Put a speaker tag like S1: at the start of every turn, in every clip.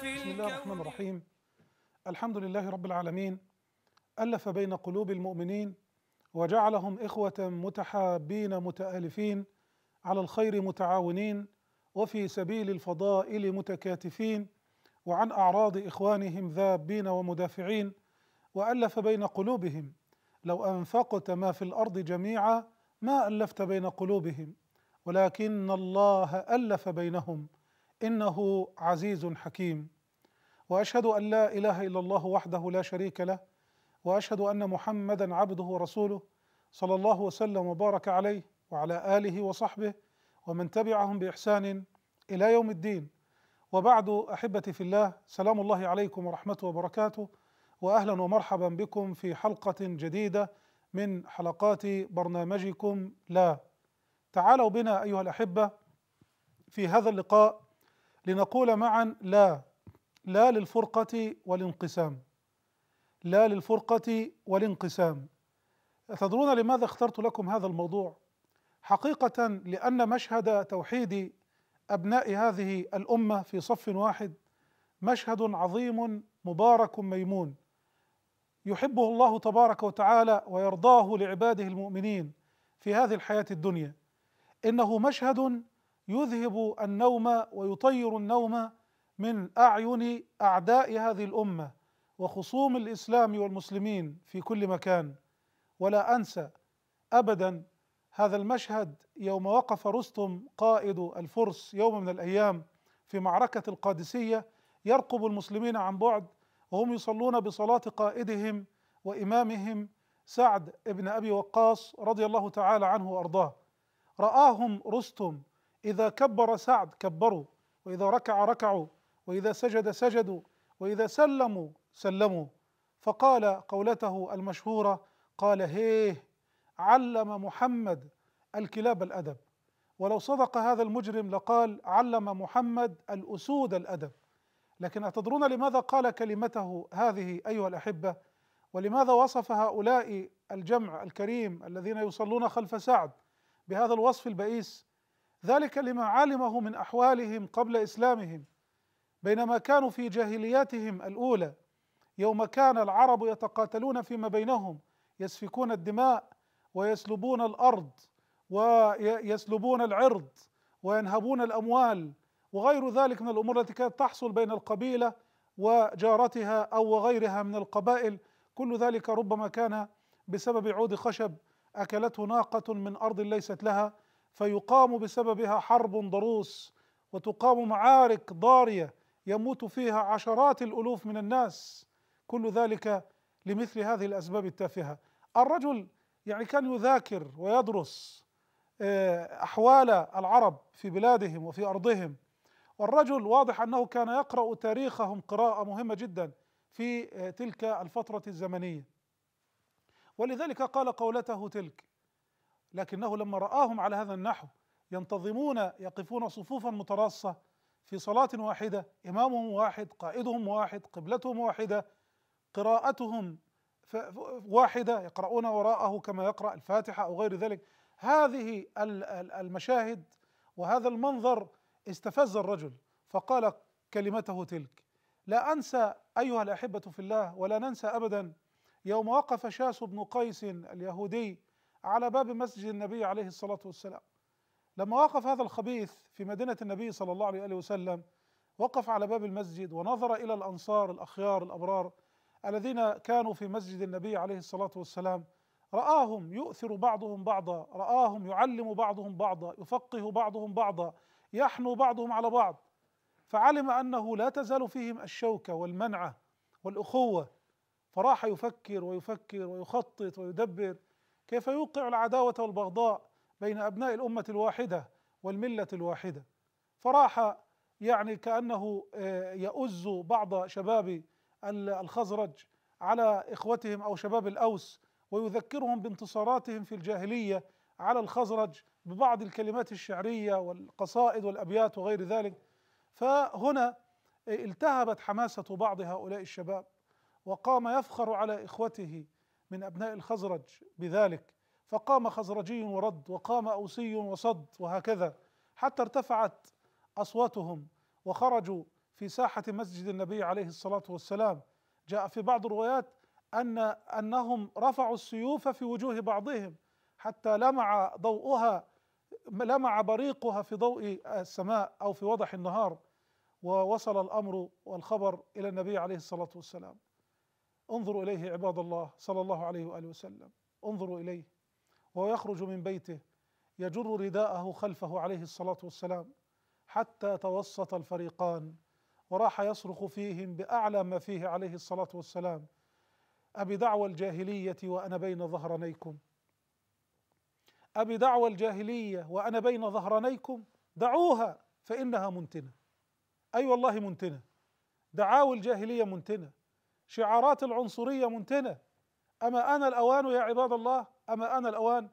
S1: في الكون بسم الله الرحمن الرحيم الحمد لله رب العالمين ألف بين قلوب المؤمنين وجعلهم إخوة متحابين متآلفين على الخير متعاونين وفي سبيل الفضائل متكاتفين وعن أعراض إخوانهم ذابين ومدافعين وألف بين قلوبهم لو أنفقت ما في الأرض جميعا ما ألفت بين قلوبهم ولكن الله ألف بينهم انه عزيز حكيم واشهد ان لا اله الا الله وحده لا شريك له واشهد ان محمدا عبده ورسوله صلى الله وسلم وبارك عليه وعلى اله وصحبه ومن تبعهم باحسان الى يوم الدين وبعد احبتي في الله سلام الله عليكم ورحمته وبركاته واهلا ومرحبا بكم في حلقه جديده من حلقات برنامجكم لا تعالوا بنا ايها الاحبه في هذا اللقاء لنقول معا لا لا للفرقة والانقسام لا للفرقة والانقسام تدرون لماذا اخترت لكم هذا الموضوع حقيقة لأن مشهد توحيد أبناء هذه الأمة في صف واحد مشهد عظيم مبارك ميمون يحبه الله تبارك وتعالى ويرضاه لعباده المؤمنين في هذه الحياة الدنيا إنه مشهد يذهب النوم ويطير النوم من اعين اعداء هذه الامه وخصوم الاسلام والمسلمين في كل مكان ولا انسى ابدا هذا المشهد يوم وقف رستم قائد الفرس يوم من الايام في معركه القادسيه يرقب المسلمين عن بعد وهم يصلون بصلاه قائدهم وامامهم سعد بن ابي وقاص رضي الله تعالى عنه وارضاه راهم رستم إذا كبر سعد كبروا وإذا ركع ركعوا وإذا سجد سجدوا وإذا سلموا سلموا فقال قولته المشهورة قال هيه علم محمد الكلاب الأدب ولو صدق هذا المجرم لقال علم محمد الأسود الأدب لكن أتدرون لماذا قال كلمته هذه أيها الأحبة ولماذا وصف هؤلاء الجمع الكريم الذين يصلون خلف سعد بهذا الوصف البئيس ذلك لما علمه من احوالهم قبل اسلامهم بينما كانوا في جاهلياتهم الاولى يوم كان العرب يتقاتلون فيما بينهم يسفكون الدماء ويسلبون الارض ويسلبون العرض وينهبون الاموال وغير ذلك من الامور التي كانت تحصل بين القبيله وجارتها او وغيرها من القبائل كل ذلك ربما كان بسبب عود خشب اكلته ناقه من ارض ليست لها فيقام بسببها حرب ضروس وتقام معارك ضاريه يموت فيها عشرات الالوف من الناس كل ذلك لمثل هذه الاسباب التافهه الرجل يعني كان يذاكر ويدرس آه، احوال العرب في بلادهم وفي ارضهم والرجل واضح انه كان يقرا تاريخهم قراءه مهمه جدا في آه، تلك الفتره الزمنيه ولذلك قال قولته تلك لكنه لما رآهم على هذا النحو ينتظمون يقفون صفوفا متراصة في صلاة واحدة إمامهم واحد قائدهم واحد قبلتهم واحدة قراءتهم واحدة يقرؤون وراءه كما يقرأ الفاتحة أو غير ذلك هذه المشاهد وهذا المنظر استفز الرجل فقال كلمته تلك لا أنسى أيها الأحبة في الله ولا ننسى أبدا يوم وقف شاس بن قيس اليهودي على باب مسجد النبي عليه الصلاه والسلام لما وقف هذا الخبيث في مدينه النبي صلى الله عليه واله وسلم وقف على باب المسجد ونظر الى الانصار الاخيار الابرار الذين كانوا في مسجد النبي عليه الصلاه والسلام راهم يؤثر بعضهم بعضا راهم يعلم بعضهم بعضا يفقه بعضهم بعضا يحنو بعضهم على بعض فعلم انه لا تزال فيهم الشوكه والمنعه والاخوه فراح يفكر ويفكر ويخطط ويدبر كيف يوقع العداوه والبغضاء بين ابناء الامه الواحده والمله الواحده فراح يعني كانه آه، يؤز بعض شباب الخزرج على اخوتهم او شباب الاوس ويذكرهم بانتصاراتهم في الجاهليه على الخزرج ببعض الكلمات الشعريه والقصائد والابيات وغير ذلك فهنا آه، التهبت حماسه بعض هؤلاء الشباب وقام يفخر على اخوته من أبناء الخزرج بذلك فقام خزرجي ورد وقام أوسي وصد وهكذا حتى ارتفعت أصواتهم وخرجوا في ساحة مسجد النبي عليه الصلاة والسلام جاء في بعض الروايات أن أنهم رفعوا السيوف في وجوه بعضهم حتى لمع ضوءها لمع بريقها في ضوء السماء أو في وضح النهار ووصل الأمر والخبر إلى النبي عليه الصلاة والسلام انظروا اليه عباد الله صلى الله عليه واله وسلم انظروا اليه وهو يخرج من بيته يجر رداءه خلفه عليه الصلاه والسلام حتى توسط الفريقان وراح يصرخ فيهم باعلى ما فيه عليه الصلاه والسلام ابي دعوى الجاهليه وانا بين ظهرانيكم ابي دعوى الجاهليه وانا بين ظهرانيكم دعوها فانها منتنه اي أيوة والله منتنه دعاوى الجاهليه منتنه شعارات العنصريه منتنه اما انا الاوان يا عباد الله اما انا الاوان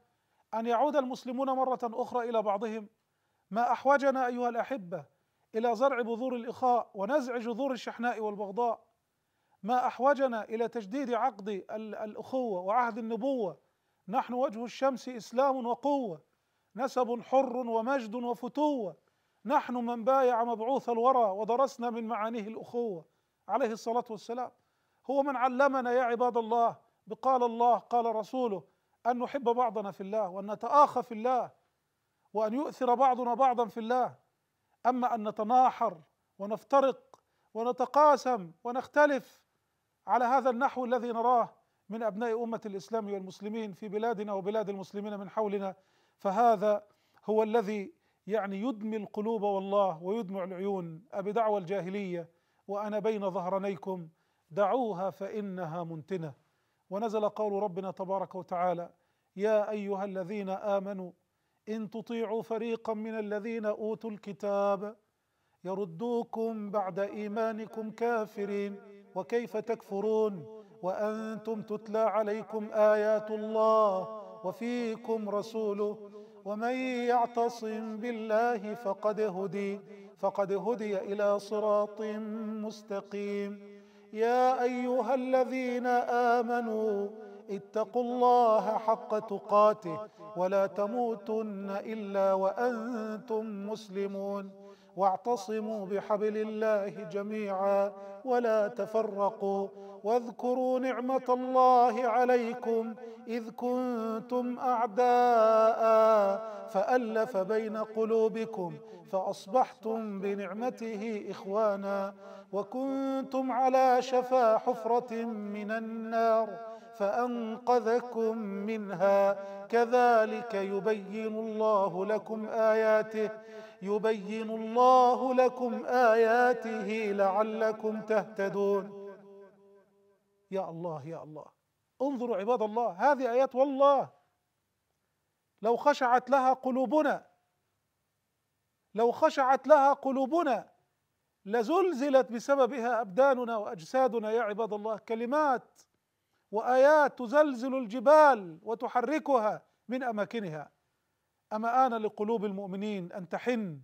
S1: ان يعود المسلمون مره اخرى الى بعضهم ما احوجنا ايها الاحبه الى زرع بذور الاخاء ونزع جذور الشحناء والبغضاء ما احوجنا الى تجديد عقد الاخوه وعهد النبوه نحن وجه الشمس اسلام وقوه نسب حر ومجد وفتوه نحن من بايع مبعوث الورى ودرسنا من معانيه الاخوه عليه الصلاه والسلام هو من علمنا يا عباد الله بقال الله قال رسوله أن نحب بعضنا في الله وأن نتآخى في الله وأن يؤثر بعضنا بعضا في الله أما أن نتناحر ونفترق ونتقاسم ونختلف على هذا النحو الذي نراه من أبناء أمة الإسلام والمسلمين في بلادنا وبلاد المسلمين من حولنا فهذا هو الذي يعني يدمي القلوب والله ويدمع العيون أبي دعوة الجاهلية وأنا بين ظهرانيكم دعوها فانها منتنه ونزل قول ربنا تبارك وتعالى يا ايها الذين امنوا ان تطيعوا فريقا من الذين اوتوا الكتاب يردوكم بعد ايمانكم كافرين وكيف تكفرون وانتم تتلى عليكم ايات الله وفيكم رسوله ومن يعتصم بالله فقد هدي فقد هدي الى صراط مستقيم يا ايها الذين امنوا اتقوا الله حق تقاته ولا تموتن الا وانتم مسلمون واعتصموا بحبل الله جميعا ولا تفرقوا واذكروا نعمه الله عليكم اذ كنتم اعداء فألف بين قلوبكم فأصبحتم بنعمته إخوانا وكنتم على شفا حفرة من النار فأنقذكم منها كذلك يبين الله لكم آياته يبين الله لكم آياته لعلكم تهتدون يا الله يا الله انظروا عباد الله هذه آيات والله لو خشعت لها قلوبنا لو خشعت لها قلوبنا لزلزلت بسببها ابداننا واجسادنا يا عباد الله كلمات وايات تزلزل الجبال وتحركها من اماكنها اما ان لقلوب المؤمنين ان تحن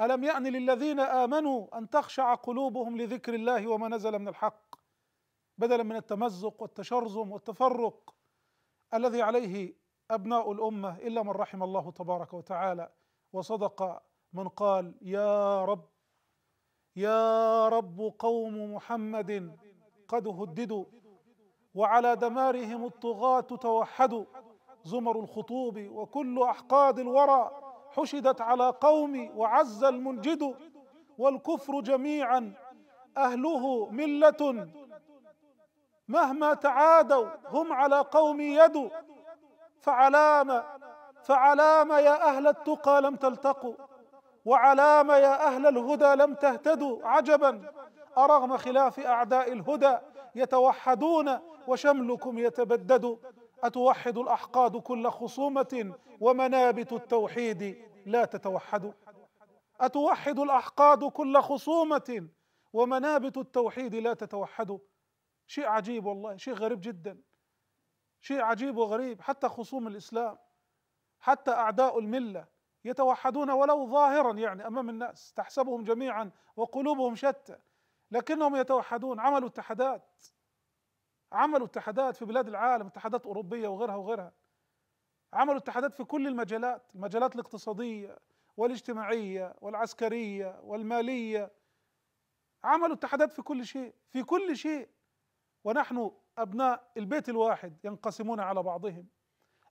S1: الم يعن للذين امنوا ان تخشع قلوبهم لذكر الله وما نزل من الحق بدلا من التمزق والتشرزم والتفرق الذي عليه ابناء الامه الا من رحم الله تبارك وتعالى وصدق من قال يا رب يا رب قوم محمد قد هددوا وعلى دمارهم الطغاة توحدوا زمر الخطوب وكل أحقاد الورى حشدت على قومي وعز المنجد والكفر جميعا أهله ملة مهما تعادوا هم على قومي يد فعلام فعلام يا أهل التقى لم تلتقوا وعلام يا أهل الهدى لم تهتدوا عجبا أرغم خلاف أعداء الهدى يتوحدون وشملكم يتبدد أتوحد الأحقاد كل خصومة ومنابت التوحيد لا تتوحد أتوحد الأحقاد كل خصومة ومنابت التوحيد لا تتوحد شيء عجيب والله شيء غريب جدا شيء عجيب وغريب حتى خصوم الاسلام حتى اعداء المله يتوحدون ولو ظاهرا يعني امام الناس تحسبهم جميعا وقلوبهم شتى لكنهم يتوحدون عملوا اتحادات عملوا اتحادات في بلاد العالم اتحادات اوروبيه وغيرها وغيرها عملوا اتحادات في كل المجالات المجالات الاقتصاديه والاجتماعيه والعسكريه والماليه عملوا اتحادات في كل شيء في كل شيء ونحن أبناء البيت الواحد ينقسمون على بعضهم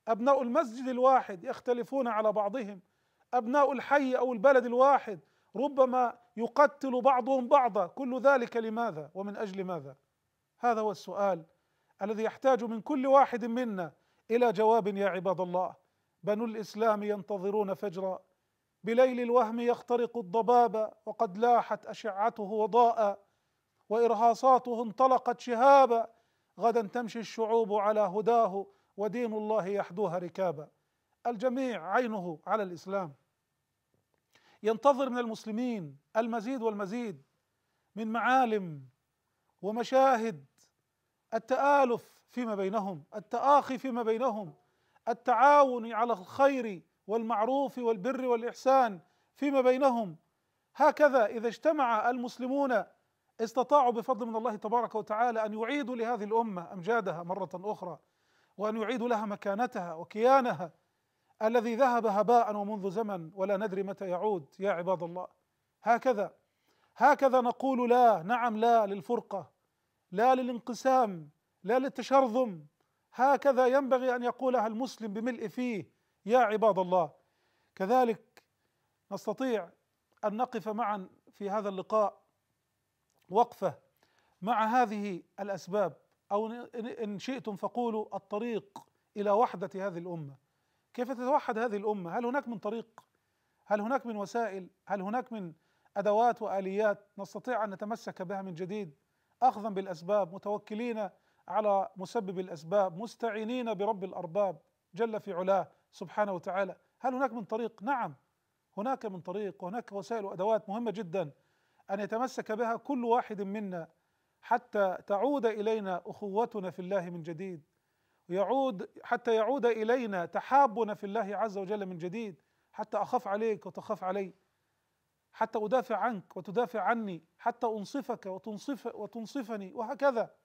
S1: أبناء المسجد الواحد يختلفون على بعضهم أبناء الحي أو البلد الواحد ربما يقتل بعضهم بعضا كل ذلك لماذا ومن أجل ماذا هذا هو السؤال الذي يحتاج من كل واحد منا إلى جواب يا عباد الله بنو الإسلام ينتظرون فجرا بليل الوهم يخترق الضباب وقد لاحت أشعته وضاء وإرهاصاته انطلقت شهابا غدا تمشي الشعوب على هداه ودين الله يحدوها ركابا الجميع عينه على الاسلام ينتظر من المسلمين المزيد والمزيد من معالم ومشاهد التآلف فيما بينهم، التآخي فيما بينهم، التعاون على الخير والمعروف والبر والإحسان فيما بينهم، هكذا إذا اجتمع المسلمون استطاعوا بفضل من الله تبارك وتعالى ان يعيدوا لهذه الامه امجادها مره اخرى وان يعيدوا لها مكانتها وكيانها الذي ذهب هباء ومنذ زمن ولا ندري متى يعود يا عباد الله هكذا هكذا نقول لا نعم لا للفرقه لا للانقسام لا للتشرذم هكذا ينبغي ان يقولها المسلم بملء فيه يا عباد الله كذلك نستطيع ان نقف معا في هذا اللقاء وقفه مع هذه الاسباب او ان شئتم فقولوا الطريق الى وحده هذه الامه كيف تتوحد هذه الامه هل هناك من طريق هل هناك من وسائل هل هناك من ادوات واليات نستطيع ان نتمسك بها من جديد اخذا بالاسباب متوكلين على مسبب الاسباب مستعينين برب الارباب جل في علاه سبحانه وتعالى هل هناك من طريق نعم هناك من طريق وهناك وسائل وادوات مهمه جدا ان يتمسك بها كل واحد منا حتى تعود الينا اخوتنا في الله من جديد ويعود حتى يعود الينا تحابنا في الله عز وجل من جديد حتى اخاف عليك وتخاف علي حتى ادافع عنك وتدافع عني حتى انصفك وتنصف وتنصفني وهكذا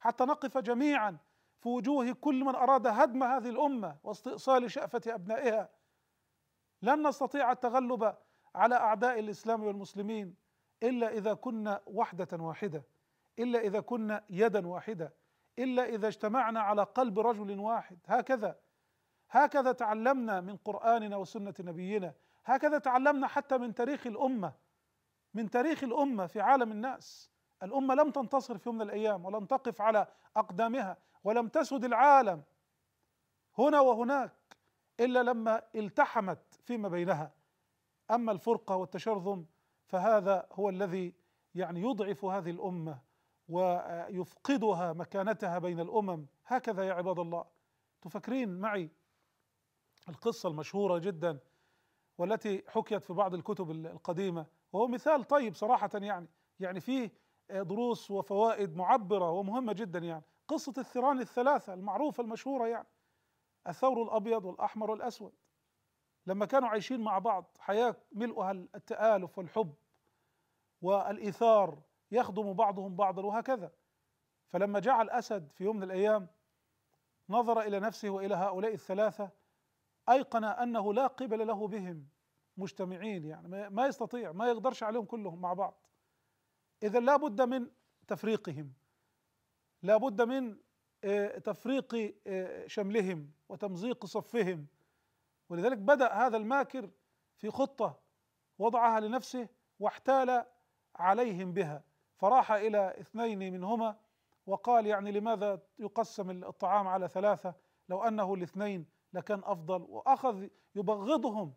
S1: حتى نقف جميعا في وجوه كل من اراد هدم هذه الامه واستئصال شافه ابنائها لن نستطيع التغلب على اعداء الاسلام والمسلمين الا اذا كنا وحده واحده الا اذا كنا يدا واحده الا اذا اجتمعنا على قلب رجل واحد هكذا هكذا تعلمنا من قراننا وسنه نبينا هكذا تعلمنا حتى من تاريخ الامه من تاريخ الامه في عالم الناس الامه لم تنتصر في يوم من الايام ولم تقف على اقدامها ولم تسد العالم هنا وهناك الا لما التحمت فيما بينها اما الفرقه والتشرذم فهذا هو الذي يعني يضعف هذه الامه ويفقدها مكانتها بين الامم هكذا يا عباد الله تفكرين معي القصه المشهوره جدا والتي حكيت في بعض الكتب القديمه وهو مثال طيب صراحه يعني يعني فيه دروس وفوائد معبره ومهمه جدا يعني قصه الثيران الثلاثه المعروفه المشهوره يعني الثور الابيض والاحمر والاسود لما كانوا عايشين مع بعض حياه ملؤها التآلف والحب والإيثار يخدم بعضهم بعضا وهكذا فلما جاء الأسد في يوم من الأيام نظر إلى نفسه وإلى هؤلاء الثلاثة أيقن أنه لا قبل له بهم مجتمعين يعني ما يستطيع ما يقدرش عليهم كلهم مع بعض إذا لا بد من تفريقهم لا بد من آه، تفريق آه، شملهم وتمزيق صفهم ولذلك بدأ هذا الماكر في خطة وضعها لنفسه واحتال عليهم بها فراح إلى اثنين منهما وقال يعني لماذا يقسم الطعام على ثلاثة لو أنه الاثنين لكان أفضل وأخذ يبغضهم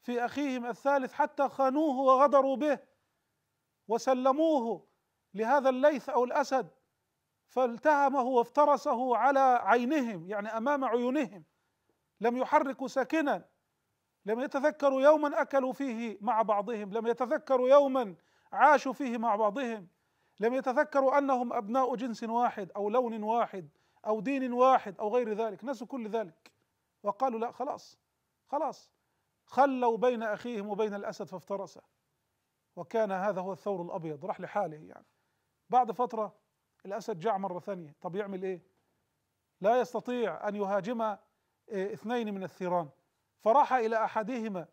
S1: في أخيهم الثالث حتى خانوه وغدروا به وسلموه لهذا الليث أو الأسد فالتهمه وافترسه على عينهم يعني أمام عيونهم لم يحركوا ساكنا لم يتذكروا يوما اكلوا فيه مع بعضهم لم يتذكروا يوما عاشوا فيه مع بعضهم لم يتذكروا انهم ابناء جنس واحد او لون واحد او دين واحد او غير ذلك نسوا كل ذلك وقالوا لا خلاص خلاص خلوا بين اخيهم وبين الاسد فافترسه وكان هذا هو الثور الابيض راح لحاله يعني بعد فتره الاسد جاع مره ثانيه طب يعمل ايه لا يستطيع ان يهاجم اثنين من الثيران فراح الى احدهما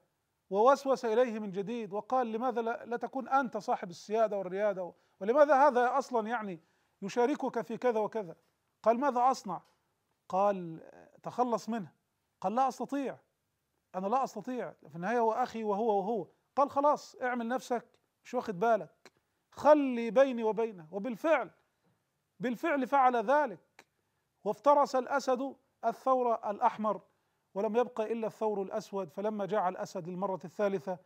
S1: ووسوس اليه من جديد وقال لماذا لا تكون انت صاحب السياده والرياده ولماذا هذا اصلا يعني يشاركك في كذا وكذا قال ماذا اصنع قال تخلص منه قال لا استطيع انا لا استطيع في النهايه هو اخي وهو وهو قال خلاص اعمل نفسك مش واخد بالك خلي بيني وبينه وبالفعل بالفعل فعل ذلك وافترس الاسد الثور الأحمر ولم يبق إلا الثور الأسود فلما جاء الأسد للمرة الثالثة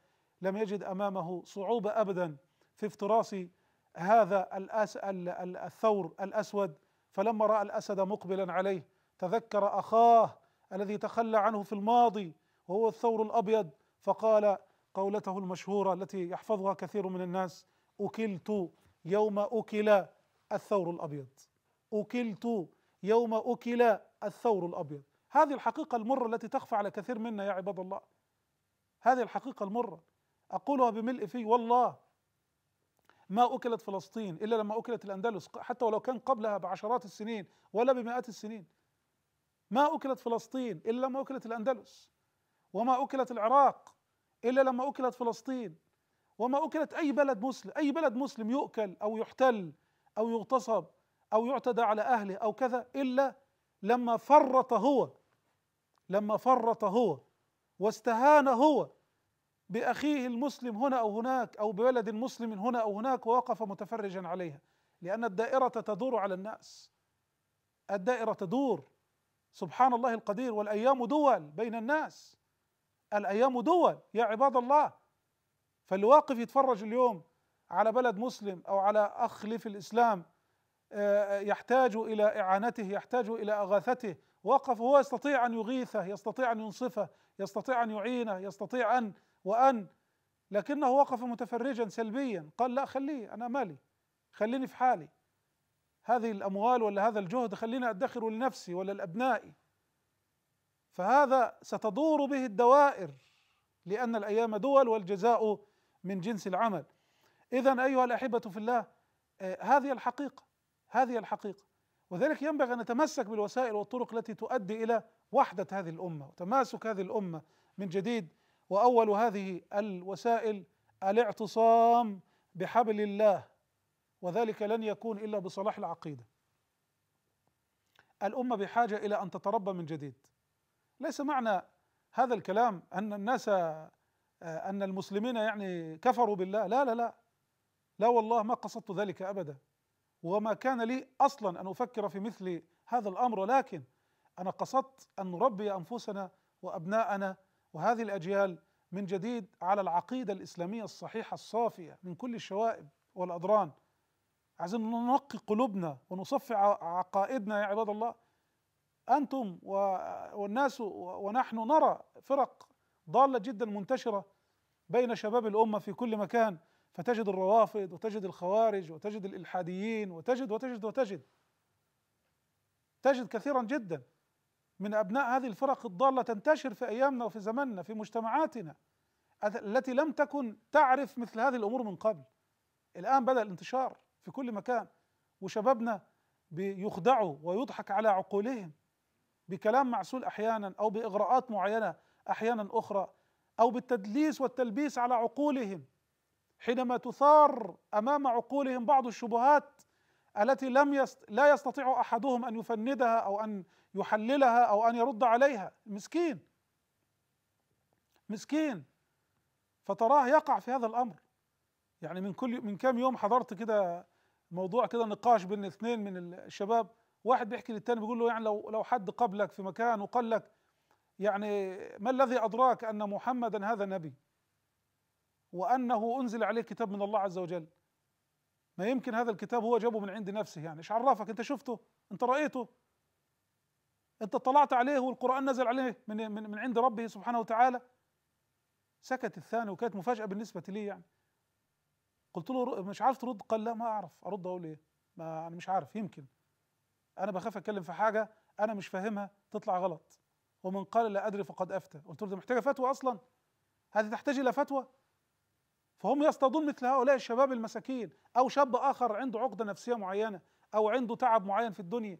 S1: لم يجد أمامه صعوبة أبدا في افتراس هذا الأس الثور الأسود فلما رأى الأسد مقبلا عليه تذكر أخاه الذي تخلى عنه في الماضي وهو الثور الأبيض فقال قولته المشهورة التي يحفظها كثير من الناس أكلت يوم أكل الثور الأبيض أكلت يوم أكل الثور الابيض هذه الحقيقه المره التي تخفى على كثير منا يا عباد الله هذه الحقيقه المره اقولها بملء في والله ما اكلت فلسطين الا لما اكلت الاندلس حتى ولو كان قبلها بعشرات السنين ولا بمئات السنين ما اكلت فلسطين الا لما اكلت الاندلس وما اكلت العراق الا لما اكلت فلسطين وما اكلت اي بلد مسلم اي بلد مسلم يؤكل او يحتل او يغتصب او يعتدى على اهله او كذا الا لما فرط هو لما فرط هو واستهان هو باخيه المسلم هنا او هناك او بولد مسلم هنا او هناك ووقف متفرجا عليها لان الدائره تدور على الناس الدائره تدور سبحان الله القدير والايام دول بين الناس الايام دول يا عباد الله فالواقف يتفرج اليوم على بلد مسلم او على اخ في الاسلام آه، يحتاج الى اعانته يحتاج الى اغاثته وقف هو يستطيع ان يغيثه يستطيع ان ينصفه يستطيع ان يعينه يستطيع ان وان لكنه وقف متفرجا سلبيا قال لا خليه انا مالي خليني في حالي هذه الاموال ولا هذا الجهد خليني ادخره لنفسي ولا لابنائي فهذا ستدور به الدوائر لان الايام دول والجزاء من جنس العمل اذا ايها الاحبه في الله آه، هذه الحقيقه هذه الحقيقه وذلك ينبغي ان نتمسك بالوسائل والطرق التي تؤدي الى وحده هذه الامه وتماسك هذه الامه من جديد واول هذه الوسائل الاعتصام بحبل الله وذلك لن يكون الا بصلاح العقيده الامه بحاجه الى ان تتربى من جديد ليس معنى هذا الكلام ان الناس ان المسلمين يعني كفروا بالله لا لا لا لا والله ما قصدت ذلك ابدا وما كان لي اصلا ان افكر في مثل هذا الامر ولكن انا قصدت ان نربي انفسنا وابناءنا وهذه الاجيال من جديد على العقيده الاسلاميه الصحيحه الصافيه من كل الشوائب والاضران عايزين ننقي قلوبنا ونصفي عقائدنا يا عباد الله انتم والناس ونحن نرى فرق ضاله جدا منتشره بين شباب الامه في كل مكان فتجد الروافض وتجد الخوارج وتجد الإلحاديين وتجد وتجد وتجد تجد كثيرا جدا من أبناء هذه الفرق الضالة تنتشر في أيامنا وفي زماننا في مجتمعاتنا التي لم تكن تعرف مثل هذه الأمور من قبل الآن بدأ الانتشار في كل مكان وشبابنا بيخدعوا ويضحك على عقولهم بكلام معسول أحيانا أو بإغراءات معينة أحيانا أخرى أو بالتدليس والتلبيس على عقولهم حينما تثار امام عقولهم بعض الشبهات التي لم يست... لا يستطيع احدهم ان يفندها او ان يحللها او ان يرد عليها مسكين مسكين فتراه يقع في هذا الامر يعني من كل من كام يوم حضرت كده موضوع كده نقاش بين اثنين من الشباب واحد بيحكي للثاني بيقول له يعني لو لو حد قبلك في مكان وقال لك يعني ما الذي ادراك ان محمدا هذا نبي وانه انزل عليه كتاب من الله عز وجل ما يمكن هذا الكتاب هو جابه من عند نفسه يعني ايش عرفك انت شفته انت رايته انت اطلعت عليه والقران نزل عليه من من, من عند ربه سبحانه وتعالى سكت الثاني وكانت مفاجاه بالنسبه لي يعني قلت له مش عارف ترد قال لا ما اعرف ارد اقول ايه ما انا مش عارف يمكن انا بخاف اتكلم في حاجه انا مش فاهمها تطلع غلط ومن قال لا ادري فقد افتى قلت له ده محتاجه فتوى اصلا هذه تحتاج الى فتوى فهم يصطادون مثل هؤلاء الشباب المساكين او شاب اخر عنده عقده نفسيه معينه او عنده تعب معين في الدنيا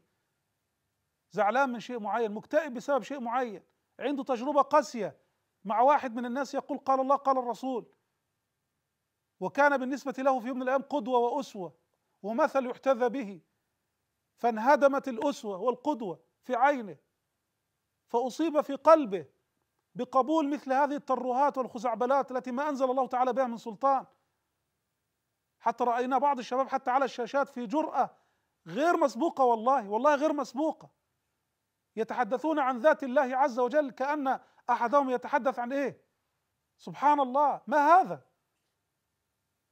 S1: زعلان من شيء معين مكتئب بسبب شيء معين عنده تجربه قاسيه مع واحد من الناس يقول قال الله قال الرسول وكان بالنسبه له في يوم من الايام قدوه واسوه ومثل يحتذى به فانهدمت الاسوه والقدوه في عينه فاصيب في قلبه بقبول مثل هذه الترهات والخزعبلات التي ما انزل الله تعالى بها من سلطان حتى راينا بعض الشباب حتى على الشاشات في جراه غير مسبوقه والله والله غير مسبوقه يتحدثون عن ذات الله عز وجل كان احدهم يتحدث عن ايه سبحان الله ما هذا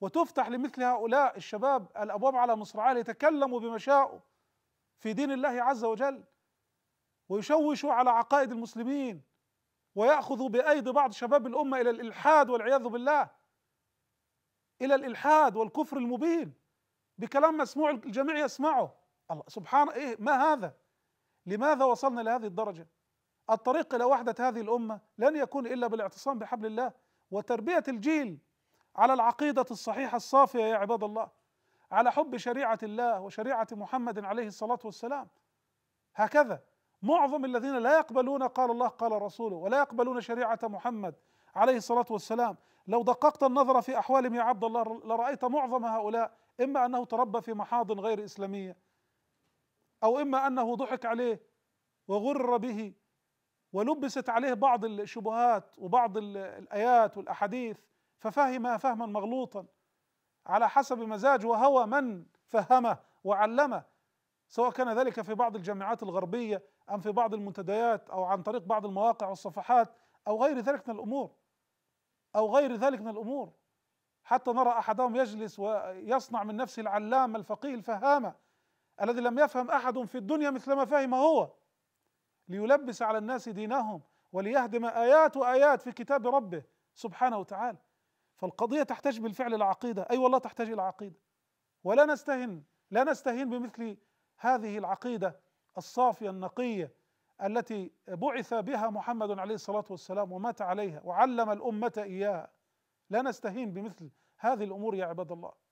S1: وتفتح لمثل هؤلاء الشباب الابواب على مصراعيه ليتكلموا بما شاءوا في دين الله عز وجل ويشوشوا على عقائد المسلمين ويأخذ بأيدي بعض شباب الأمة إلى الإلحاد والعياذ بالله إلى الإلحاد والكفر المبين بكلام مسموع الجميع يسمعه الله سبحان إيه ما هذا لماذا وصلنا لهذه الدرجة الطريق إلى وحدة هذه الأمة لن يكون إلا بالاعتصام بحبل الله وتربية الجيل على العقيدة الصحيحة الصافية يا عباد الله على حب شريعة الله وشريعة محمد عليه الصلاة والسلام هكذا معظم الذين لا يقبلون قال الله قال رسوله ولا يقبلون شريعة محمد عليه الصلاة والسلام لو دققت النظر في أحوالهم يا عبد الله لرأيت معظم هؤلاء إما أنه تربى في محاضن غير إسلامية أو إما أنه ضحك عليه وغر به ولبست عليه بعض الشبهات وبعض الآيات والأحاديث ففهم فهما مغلوطا على حسب مزاج وهوى من فهمه وعلمه سواء كان ذلك في بعض الجامعات الغربيه ام في بعض المنتديات او عن طريق بعض المواقع والصفحات او غير ذلك من الامور او غير ذلك من الامور حتى نرى احدهم يجلس ويصنع من نفسه العلامه الفقيه الفهامه الذي لم يفهم احد في الدنيا مثلما فهم هو ليلبس على الناس دينهم وليهدم ايات وايات في كتاب ربه سبحانه وتعالى فالقضيه تحتاج بالفعل الى عقيده اي أيوة والله تحتاج الى عقيده ولا نستهن لا نستهين بمثل هذه العقيده الصافيه النقيه التي بعث بها محمد عليه الصلاه والسلام ومات عليها وعلم الامه اياها لا نستهين بمثل هذه الامور يا عباد الله